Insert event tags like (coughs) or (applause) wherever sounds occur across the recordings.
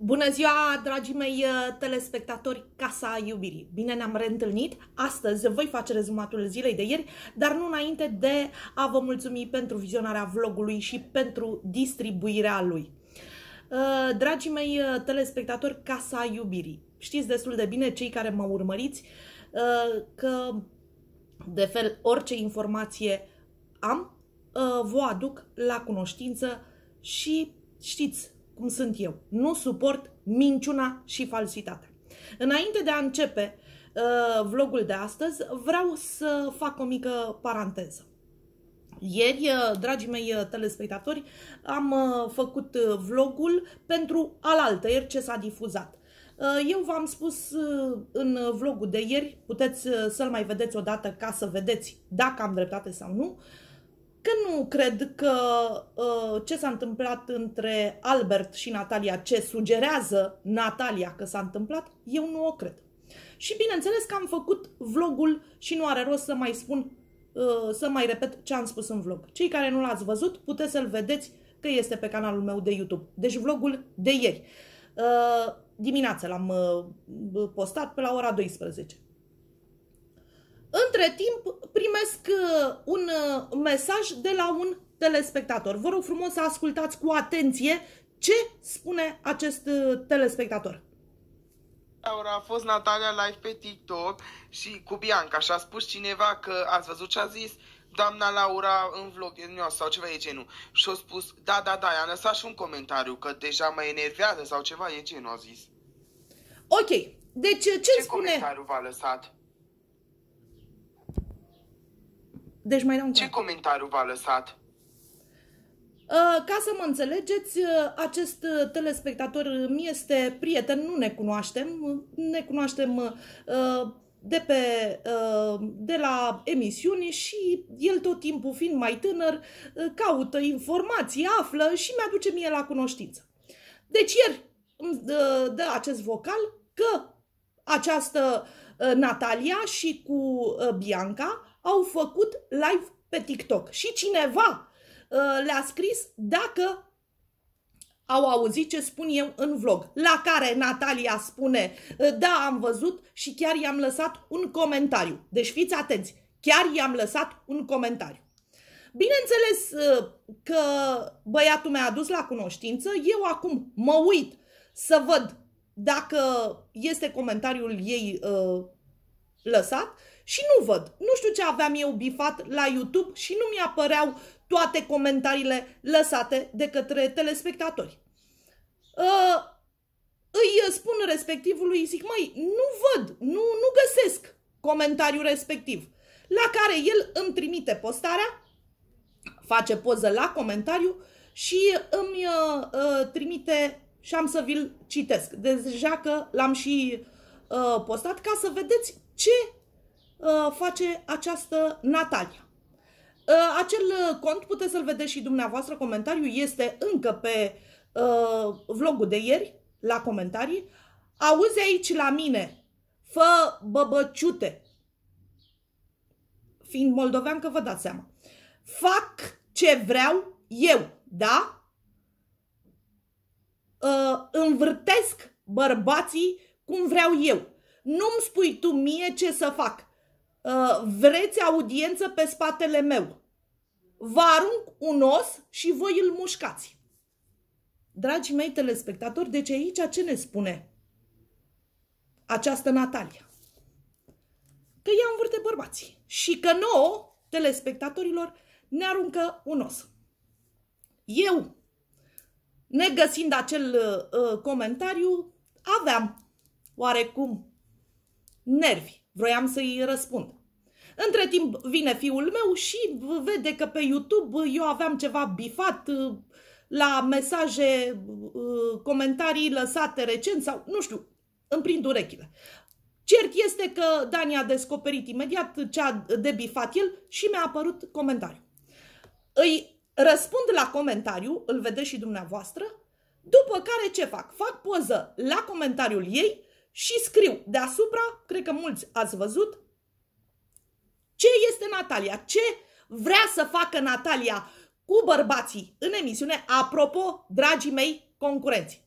Bună ziua, dragii mei uh, telespectatori, Casa Iubirii! Bine ne-am reîntâlnit! Astăzi voi face rezumatul zilei de ieri, dar nu înainte de a vă mulțumi pentru vizionarea vlogului și pentru distribuirea lui. Uh, dragii mei uh, telespectatori, Casa Iubirii, știți destul de bine cei care mă urmăriți că de fel orice informație am, vă aduc la cunoștință și știți, cum sunt eu. Nu suport minciuna și falsitatea. Înainte de a începe uh, vlogul de astăzi, vreau să fac o mică paranteză. Ieri, uh, dragii mei uh, telespectatori, am uh, făcut vlogul pentru alaltă ieri ce s-a difuzat. Eu v-am spus în vlogul de ieri, puteți să-l mai vedeți odată ca să vedeți dacă am dreptate sau nu, uh, că nu cred că uh, ce s-a întâmplat între Albert și Natalia, ce sugerează Natalia că s-a întâmplat, eu nu o cred. Și bineînțeles că am făcut vlogul și nu are rost să mai spun, uh, să mai repet ce am spus în vlog. Cei care nu l-ați văzut, puteți să-l vedeți că este pe canalul meu de YouTube. Deci vlogul de ieri. Uh, dimineața l-am uh, postat pe la ora 12. Între timp primesc uh, un uh, mesaj de la un telespectator. Vă rog frumos să ascultați cu atenție ce spune acest uh, telespectator. Laura, da, a fost Natalia live pe TikTok și cu Bianca și a spus cineva că ați văzut ce a zis doamna Laura în vlog sau ceva de genul. Și a spus, da, da, da, i a lăsat și un comentariu că deja mă enervează sau ceva de genul, a zis. Ok, deci ce, ce spune... comentariu v-a lăsat? Deci mai dau un Ce cap. comentariu v-a lăsat? Uh, ca să mă înțelegeți, uh, acest uh, telespectator mi este prieten, nu ne cunoaștem, ne cunoaștem de, pe, de la emisiuni și el tot timpul fiind mai tânăr caută informații, află și mi-aduce mie la cunoștință. Deci ieri îmi mm, dă acest vocal că această Natalia și cu Bianca au făcut live pe TikTok și cineva uh, le-a scris dacă au auzit ce spun eu în vlog, la care Natalia spune, uh, da, am văzut și chiar i-am lăsat un comentariu. Deci fiți atenți, chiar i-am lăsat un comentariu. Bineînțeles uh, că băiatul mi-a adus la cunoștință, eu acum mă uit să văd dacă este comentariul ei uh, lăsat și nu văd. Nu știu ce aveam eu bifat la YouTube și nu mi-apăreau toate comentariile lăsate de către telespectatori. Uh, îi spun respectivului, zic, măi, nu văd, nu, nu găsesc comentariul respectiv. La care el îmi trimite postarea, face poză la comentariu și îmi uh, uh trimite și am să vi-l citesc. Deja că l-am și uh, postat ca să vedeți ce uh, face această Natalia. Uh, acel uh, cont puteți să-l vedeți și dumneavoastră, comentariu, este încă pe vlogul de ieri, la comentarii. Auzi aici la mine, fă băbăciute, fiind moldovean că vă dați seama. Fac ce vreau eu, da? învârtesc bărbații cum vreau eu. Nu-mi spui tu mie ce să fac. Uh, vreți audiență pe spatele meu. Vă arunc un os și voi îl mușcați. Dragii mei telespectatori, deci aici ce ne spune această Natalia? Că ea învârte bărbații și că nouă, telespectatorilor, ne aruncă un os. Eu, negăsind acel uh, comentariu, aveam oarecum nervi. Vroiam să-i răspund. Între timp vine fiul meu și vede că pe YouTube eu aveam ceva bifat uh, la mesaje, uh, comentarii lăsate recent sau nu știu, îmi prind urechile. Cert este că Dani a descoperit imediat ce a debifat el și mi-a apărut comentariu. Îi răspund la comentariu, îl vedeți și dumneavoastră, după care ce fac? Fac poză la comentariul ei și scriu deasupra, cred că mulți ați văzut, ce este Natalia, ce vrea să facă Natalia cu bărbații în emisiune, apropo, dragii mei concurenți.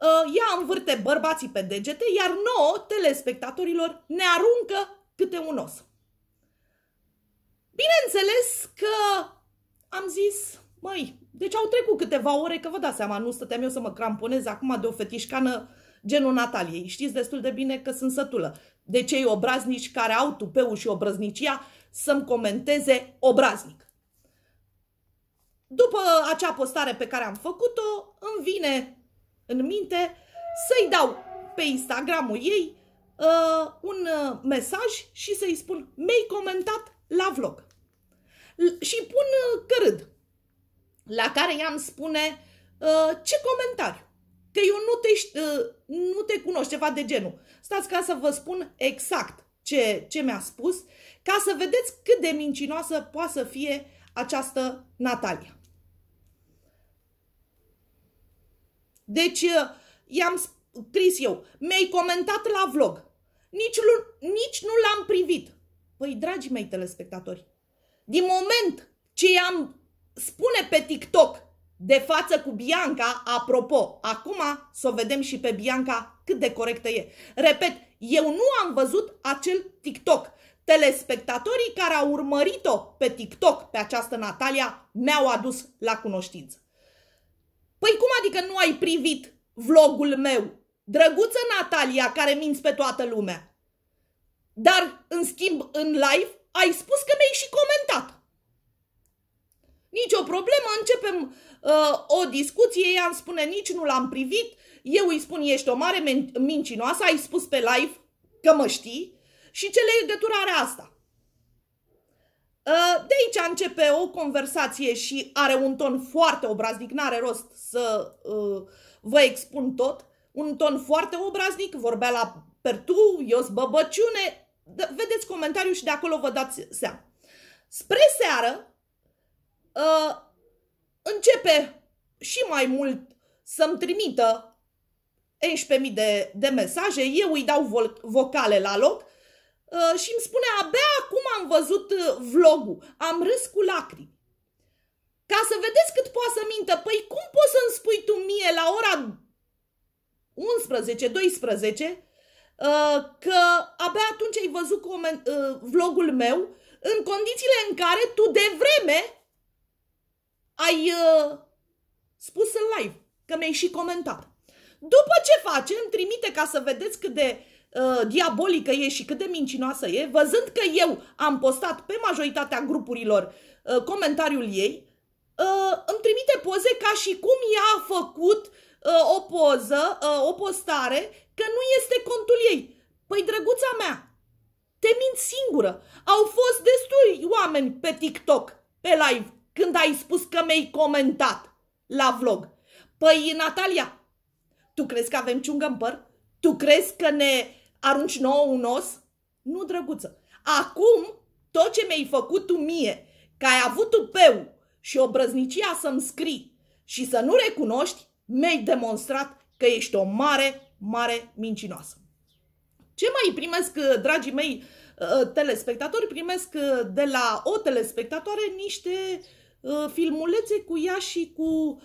Uh, ea învârte bărbații pe degete, iar nouă, telespectatorilor, ne aruncă câte un os. Bineînțeles că am zis, măi, deci au trecut câteva ore, că vă dați seama, nu stăteam eu să mă cramponez acum de o fetișcană uh, genul Nataliei. Știți destul de bine că sunt sătulă de cei obraznici care au tupeul și obraznicia, să-mi comenteze obraznic. După acea postare pe care am făcut-o, îmi vine în minte să-i dau pe Instagramul ei uh, un uh, mesaj și să-i spun mi-ai comentat la vlog. L- și pun uh, la care i-am spune uh, ce comentariu că eu nu te, uh, nu te cunosc, ceva de genul. Stați ca să vă spun exact ce, ce mi-a spus, ca să vedeți cât de mincinoasă poate să fie această Natalia. Deci, uh, i-am scris eu, mi-ai comentat la vlog, nici, nici nu l-am privit. Păi, dragii mei telespectatori, din moment ce i-am spune pe TikTok de față cu Bianca, apropo, acum să o vedem și pe Bianca cât de corectă e. Repet, eu nu am văzut acel TikTok. Telespectatorii care au urmărit-o pe TikTok, pe această Natalia, mi-au adus la cunoștință. Păi cum adică nu ai privit vlogul meu? Drăguță Natalia, care minți pe toată lumea. Dar, în schimb, în live, ai spus că mi-ai și comentat. Nici o problemă, începem uh, o discuție, ea îmi spune nici nu l-am privit, eu îi spun ești o mare mincinoasă, ai spus pe live că mă știi și ce legătură are asta? Uh, de aici începe o conversație și are un ton foarte obraznic, n-are rost să uh, vă expun tot, un ton foarte obraznic, vorbea la pertu, ios băbăciune, vedeți comentariul și de acolo vă dați seama. Spre seară, uh, începe și mai mult să-mi trimită 11.000 de, de mesaje, eu îi dau vo- vocale la loc uh, și îmi spune abia acum am văzut uh, vlogul, am râs cu lacrimi. Ca să vedeți cât poate să mintă, păi cum poți să-mi spui tu mie la ora 11-12 uh, că abia atunci ai văzut uh, vlogul meu în condițiile în care tu de vreme ai uh, spus în live, că mi-ai și comentat. După ce face, îmi trimite ca să vedeți cât de uh, diabolică e și cât de mincinoasă e, văzând că eu am postat pe majoritatea grupurilor uh, comentariul ei, uh, îmi trimite poze ca și cum ea a făcut uh, o poză, uh, o postare, că nu este contul ei. Păi, drăguța mea, te mint singură. Au fost destui oameni pe TikTok, pe live, când ai spus că mi-ai comentat la vlog. Păi, Natalia, tu crezi că avem ciungă în păr? Tu crezi că ne arunci nouă un os? Nu, drăguță. Acum, tot ce mi-ai făcut tu mie, că ai avut tupeu și obrăznicia să-mi scrii și să nu recunoști, mi-ai demonstrat că ești o mare, mare mincinoasă. Ce mai primesc, uh, dragii mei uh, uh, telespectatori, primesc de la o telespectatoare niște Uh, filmulețe cu ea și cu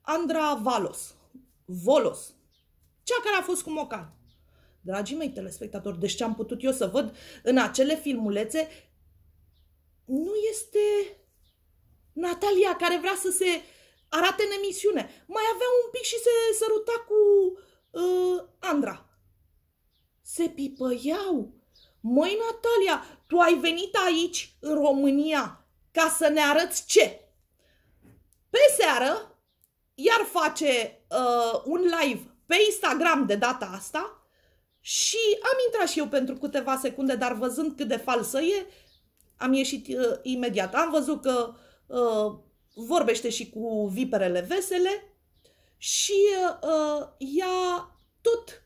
Andra Valos, Volos, cea care a fost cu Mocan. Dragii mei telespectatori, deci ce am putut eu să văd în acele filmulețe, nu este Natalia care vrea să se arate în emisiune. Mai avea un pic și se săruta cu uh, Andra. Se pipăiau. Măi, Natalia, tu ai venit aici, în România, ca să ne arăți ce? Pe seară, iar face uh, un live pe Instagram de data asta și am intrat și eu pentru câteva secunde, dar văzând cât de falsă e, am ieșit uh, imediat. Am văzut că uh, vorbește și cu viperele vesele și uh, ea tot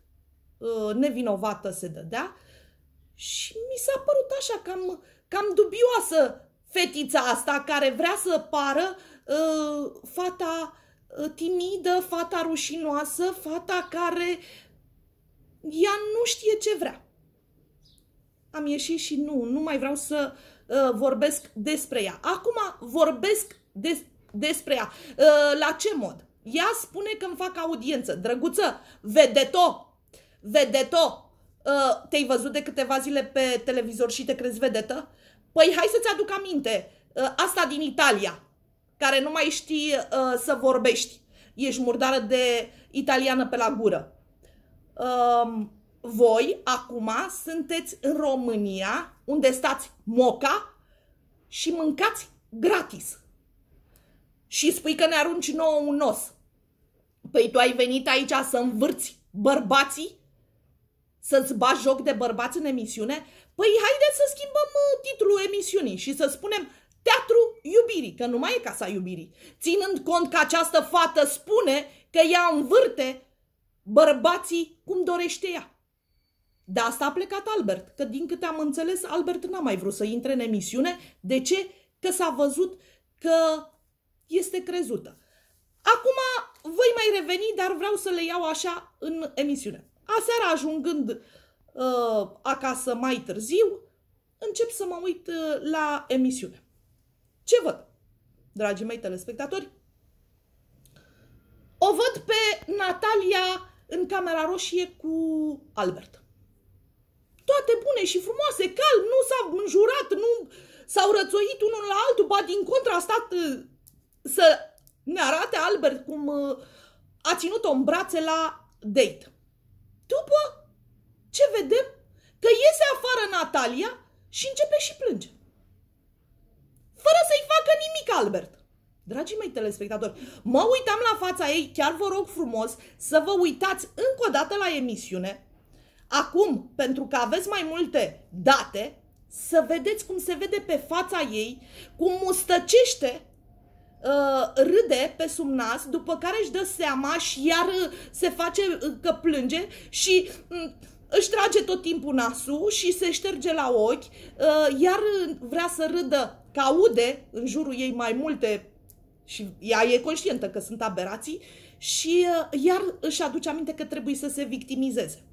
uh, nevinovată se dădea și mi s-a părut așa cam, cam dubioasă fetița asta care vrea să pară uh, Ă, fata ă, timidă, fata rușinoasă, fata care ea nu știe ce vrea. Am ieșit și nu, nu mai vreau să uh, vorbesc despre ea. Acum vorbesc des, despre ea. Uh, la ce mod? Ea spune că îmi fac audiență. Drăguță, to, vede uh, te-ai văzut de câteva zile pe televizor și te crezi vedetă? Păi hai să-ți aduc aminte, uh, asta din Italia, care nu mai știi uh, să vorbești. Ești murdară de italiană pe la gură. Uh, voi, acum, sunteți în România, unde stați moca și mâncați gratis. Și spui că ne arunci nouă un os. Păi tu ai venit aici să învârți bărbații? Să-ți bagi joc de bărbați în emisiune? Păi haideți să schimbăm uh, titlul emisiunii și să spunem iubirii, că nu mai e casa iubirii, ținând cont că această fată spune că ea învârte bărbații cum dorește ea. De asta a plecat Albert, că din câte am înțeles, Albert n-a mai vrut să intre în emisiune. De ce? Că s-a văzut că este crezută. Acum voi mai reveni, dar vreau să le iau așa în emisiune. Aseară, ajungând uh, acasă mai târziu, încep să mă uit uh, la emisiune. Ce văd, dragii mei telespectatori? O văd pe Natalia în camera roșie cu Albert. Toate bune și frumoase, calm, nu s-au înjurat, nu s-au rățoit unul la altul, ba din contra a stat uh, să ne arate Albert cum uh, a ținut-o în brațe la date. După ce vedem că iese afară Natalia și începe și plânge fără să-i facă nimic, Albert. Dragii mei telespectatori, mă uitam la fața ei, chiar vă rog frumos să vă uitați încă o dată la emisiune. Acum, pentru că aveți mai multe date, să vedeți cum se vede pe fața ei, cum mustăcește, uh, râde pe sub nas, după care își dă seama și iar uh, se face uh, că plânge și mm, își trage tot timpul nasul și se șterge la ochi, iar vrea să râdă că aude în jurul ei mai multe și ea e conștientă că sunt aberații și uh, iar își aduce aminte că trebuie să se victimizeze.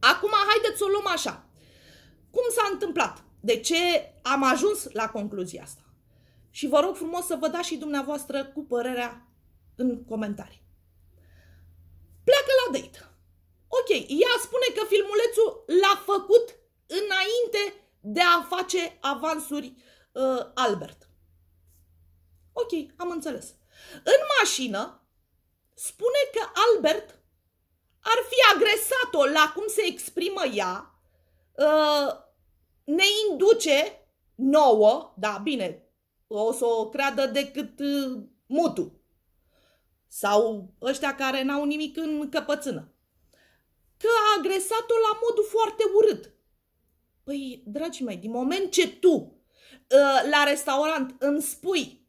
Acum, haideți să o luăm așa. Cum s-a întâmplat? De ce am ajuns la concluzia asta? Și vă rog frumos să vă dați și dumneavoastră cu părerea în comentarii. Pleacă la date. Ok, ea spune că filmulețul l-a făcut înainte de a face avansuri uh, uh, Albert. Ok, am înțeles. În mașină spune că Albert ar fi agresat-o la cum se exprimă ea, uh, ne induce nouă, da, bine, o să o creadă decât uh, mutu sau ăștia care n-au nimic în căpățână, că a agresat-o la modul foarte urât. Păi, dragii mei, din moment ce tu Ă, la restaurant îmi spui,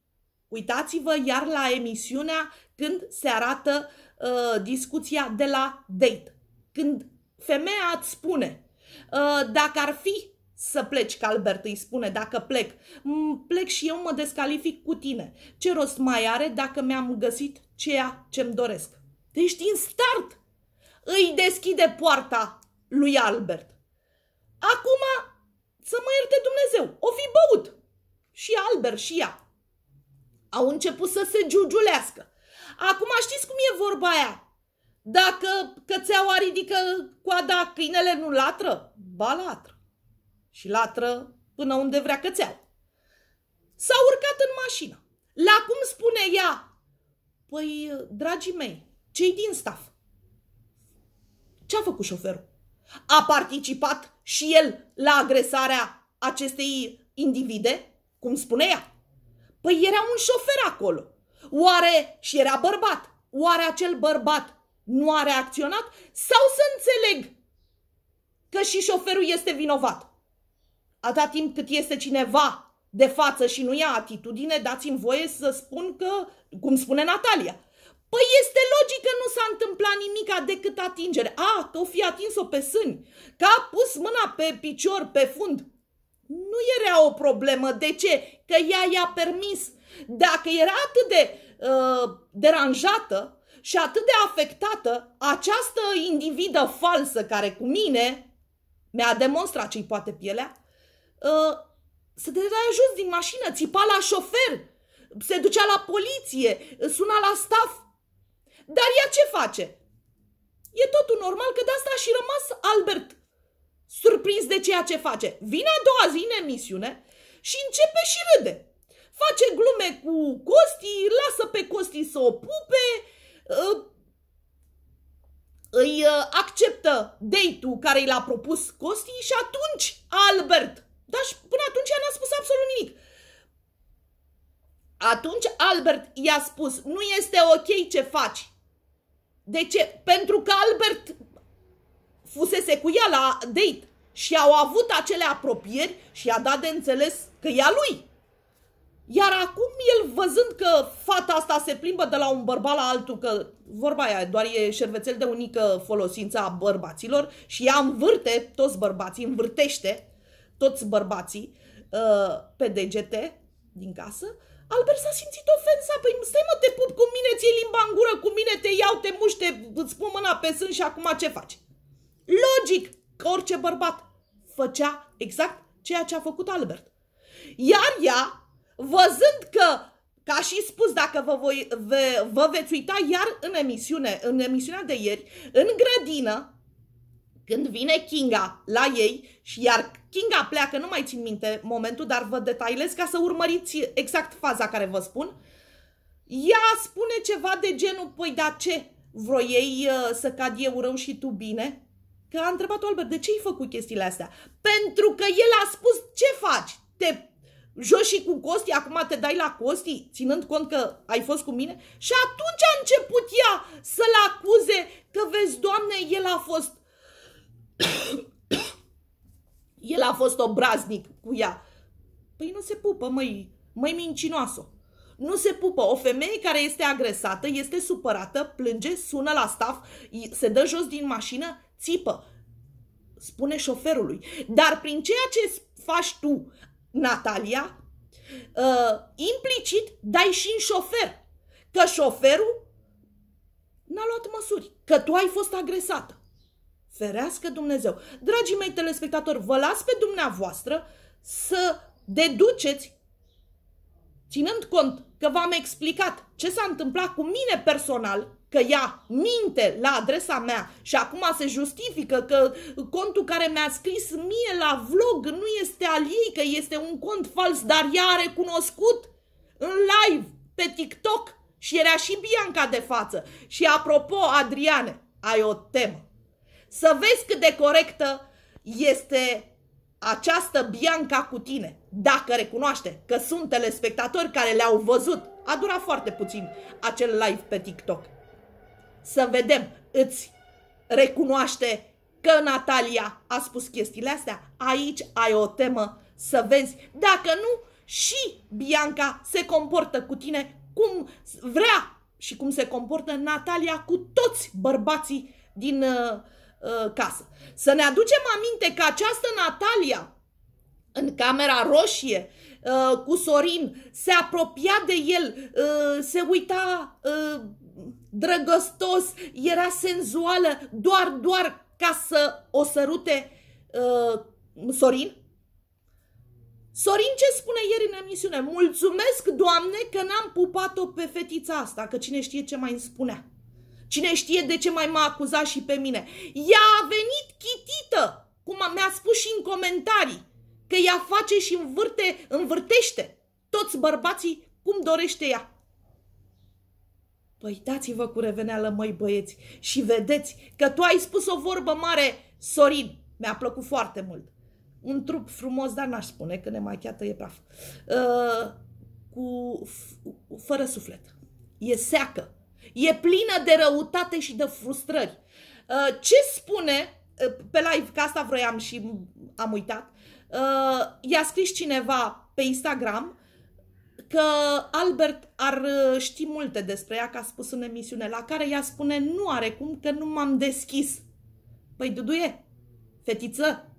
uitați-vă iar la emisiunea când se arată uh, discuția de la date. Când femeia îți spune, uh, dacă ar fi să pleci, că Albert îi spune, dacă plec, plec și eu mă descalific cu tine. Ce rost mai are dacă mi-am găsit ceea ce-mi doresc? Deci din start îi deschide poarta lui Albert. Acum să mă ierte Dumnezeu, o fi băut. Și Albert și ea. Au început să se giugiulească. Acum știți cum e vorba aia? Dacă cățeaua ridică coada, câinele nu latră? Ba latră. Și latră până unde vrea cățeaua. S-a urcat în mașină. La cum spune ea? Păi, dragii mei, cei din staff. Ce-a făcut șoferul? A participat și el la agresarea acestei individe? Cum spune ea? Păi era un șofer acolo. Oare și era bărbat? Oare acel bărbat nu a reacționat? Sau să înțeleg că și șoferul este vinovat? Atâta timp cât este cineva de față și nu ia atitudine, dați-mi voie să spun că, cum spune Natalia, Păi este logic că nu s-a întâmplat nimica decât atingere. A, că o fi atins-o pe sâni, că a pus mâna pe picior, pe fund. Nu era o problemă. De ce? Că ea i-a permis. Dacă era atât de uh, deranjată și atât de afectată, această individă falsă care cu mine mi-a demonstrat ce-i poate pielea, uh, se dădea jos din mașină, țipa la șofer, se ducea la poliție, suna la staff. Dar ea ce face? E totul normal că de asta a și rămas Albert surprins de ceea ce face. Vine a doua zi în emisiune și începe și râde. Face glume cu Costi, lasă pe Costi să o pupe, uh, îi uh, acceptă date-ul care i l-a propus Costi și atunci Albert, dar și până atunci ea n-a spus absolut nimic. Atunci Albert i-a spus, nu este ok ce faci. De ce? Pentru că Albert fusese cu ea la date și au avut acele apropieri și i-a dat de înțeles că e a lui. Iar acum el văzând că fata asta se plimbă de la un bărbat la altul, că vorba aia doar e șervețel de unică folosință a bărbaților și ea învârte toți bărbații, învârtește toți bărbații uh, pe degete din casă, Albert s-a simțit ofensat. Păi stai mă, te pup cu mine, ți limba în gură cu mine, te iau, te muște, îți pun mâna pe sân și acum ce faci? Logic că orice bărbat făcea exact ceea ce a făcut Albert. Iar ea, văzând că ca și spus, dacă vă, voi, ve, vă veți uita iar în emisiune, în emisiunea de ieri, în grădină, când vine Kinga la ei, și iar Kinga pleacă, nu mai țin minte momentul, dar vă detailez ca să urmăriți exact faza care vă spun, ea spune ceva de genul, păi da ce, vroiei uh, să cad eu rău și tu bine? Că a întrebat Albert, de ce ai făcut chestiile astea? Pentru că el a spus, ce faci? Te joci și cu Costi, acum te dai la Costi, ținând cont că ai fost cu mine? Și atunci a început ea să-l acuze că, vezi, doamne, el a fost (coughs) El a fost obraznic cu ea. Păi nu se pupă, măi, măi mincinoasă. Nu se pupă. O femeie care este agresată, este supărată, plânge, sună la staff, se dă jos din mașină, țipă. Spune șoferului. Dar prin ceea ce faci tu, Natalia, uh, implicit dai și în șofer. Că șoferul n-a luat măsuri. Că tu ai fost agresată. Ferească Dumnezeu! Dragii mei telespectatori, vă las pe dumneavoastră să deduceți, ținând cont că v-am explicat ce s-a întâmplat cu mine personal, că ea minte la adresa mea și acum se justifică că contul care mi-a scris mie la vlog nu este al ei, că este un cont fals, dar ea a recunoscut în live pe TikTok și era și Bianca de față. Și apropo, Adriane, ai o temă. Să vezi cât de corectă este această Bianca cu tine, dacă recunoaște că sunt telespectatori care le-au văzut. A durat foarte puțin acel live pe TikTok. Să vedem, îți recunoaște că Natalia a spus chestiile astea. Aici ai o temă să vezi. Dacă nu, și Bianca se comportă cu tine cum vrea și cum se comportă Natalia cu toți bărbații din uh, Uh, casă. Să ne aducem aminte că această Natalia, în camera roșie, uh, cu Sorin, se apropia de el, uh, se uita drăgăstos, era senzuală, doar, doar ca să o sărute Sorin? Sorin ce spune ieri în emisiune? Mulțumesc, Doamne, că n-am pupat-o pe fetița asta, că cine știe ce mai îmi spunea. Cine știe de ce mai m-a acuzat și pe mine. Ea a venit chitită, cum mi-a spus și în comentarii, că ea face și învârte, învârtește toți bărbații cum dorește ea. Păi dați-vă cu reveneală, măi băieți, și vedeți că tu ai spus o vorbă mare, Sorin, mi-a plăcut foarte mult. Un trup frumos, dar n-aș spune că ne nemachiată e praf. Uh, cu, fără suflet. E seacă E plină de răutate și de frustrări. Uh, ce spune, uh, pe live, că asta vroiam și am uitat, uh, i-a scris cineva pe Instagram că Albert ar ști multe despre ea, că a spus în emisiune, la care ea spune, nu are cum, că nu m-am deschis. Păi, Duduie, fetiță,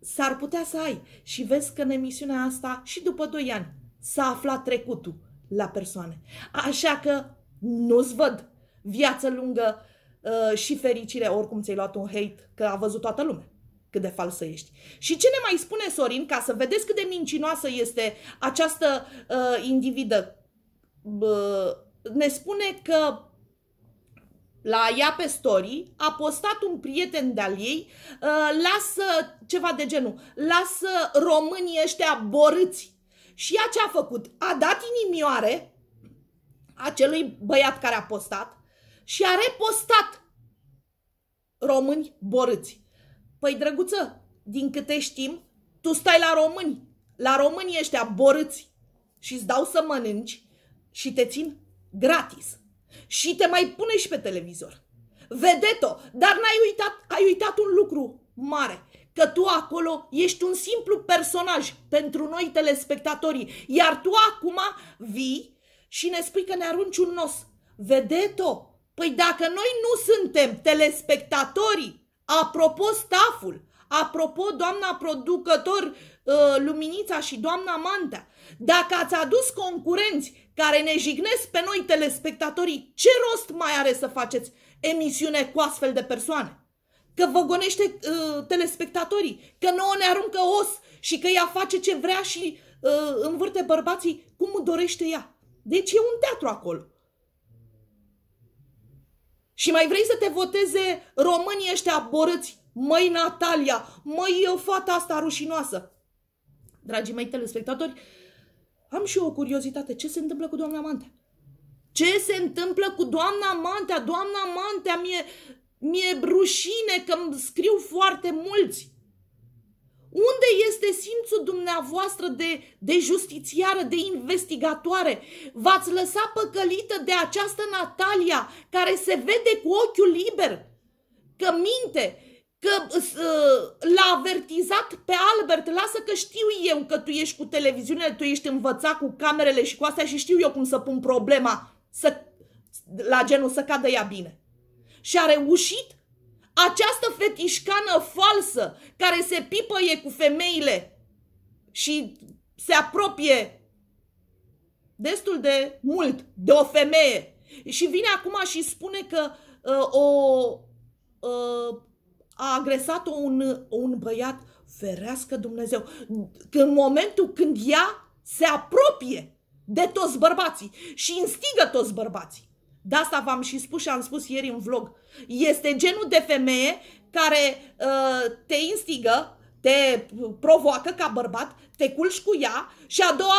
s-ar putea să ai. Și vezi că în emisiunea asta și după 2 ani s-a aflat trecutul la persoane. Așa că nu-ți văd viață lungă uh, și fericire, oricum ți-ai luat un hate, că a văzut toată lumea cât de falsă ești. Și ce ne mai spune Sorin, ca să vedeți cât de mincinoasă este această uh, individă? Uh, ne spune că la ea pe story a postat un prieten de-al ei, uh, lasă ceva de genul, lasă românii ăștia borâți. Și ea ce a făcut? A dat inimioare acelui băiat care a postat și a repostat români borâți. Păi, drăguță, din câte știm, tu stai la români, la românii ăștia borâți și îți dau să mănânci și te țin gratis. Și te mai pune și pe televizor. Vedeto, dar n-ai uitat, ai uitat un lucru mare, că tu acolo ești un simplu personaj pentru noi telespectatorii, iar tu acum vii și ne spui că ne arunci un nos. Vedeto, păi dacă noi nu suntem telespectatorii, apropo staful, apropo doamna producător uh, Luminița și doamna Manta, dacă ați adus concurenți care ne jignesc pe noi telespectatorii, ce rost mai are să faceți emisiune cu astfel de persoane? Că vă gonește uh, telespectatorii, că nouă ne aruncă os și că ea face ce vrea și uh, învârte bărbații cum dorește ea. Deci e un teatru acolo. Și mai vrei să te voteze românii ăștia borâți? Măi Natalia, măi eu fata asta rușinoasă. Dragii mei telespectatori, am și eu o curiozitate. Ce se întâmplă cu doamna Mantea? Ce se întâmplă cu doamna Mantea? Doamna Mantea, mie, mi-e rușine că îmi scriu foarte mulți. Unde este simțul dumneavoastră de, de justițiară, de investigatoare? V-ați lăsat păcălită de această Natalia care se vede cu ochiul liber că minte, că uh, l-a avertizat pe Albert, lasă că știu eu că tu ești cu televiziune, tu ești învățat cu camerele și cu astea și știu eu cum să pun problema să, la genul să cadă ea bine. Și a reușit această fetișcană falsă care se pipăie cu femeile și se apropie destul de mult de o femeie și vine acum și spune că uh, o uh, a agresat-o un, un băiat ferească Dumnezeu. În momentul când ea se apropie de toți bărbații și instigă toți bărbații. De asta v-am și spus și am spus ieri în vlog. Este genul de femeie care uh, te instigă, te provoacă ca bărbat, te culci cu ea și a doua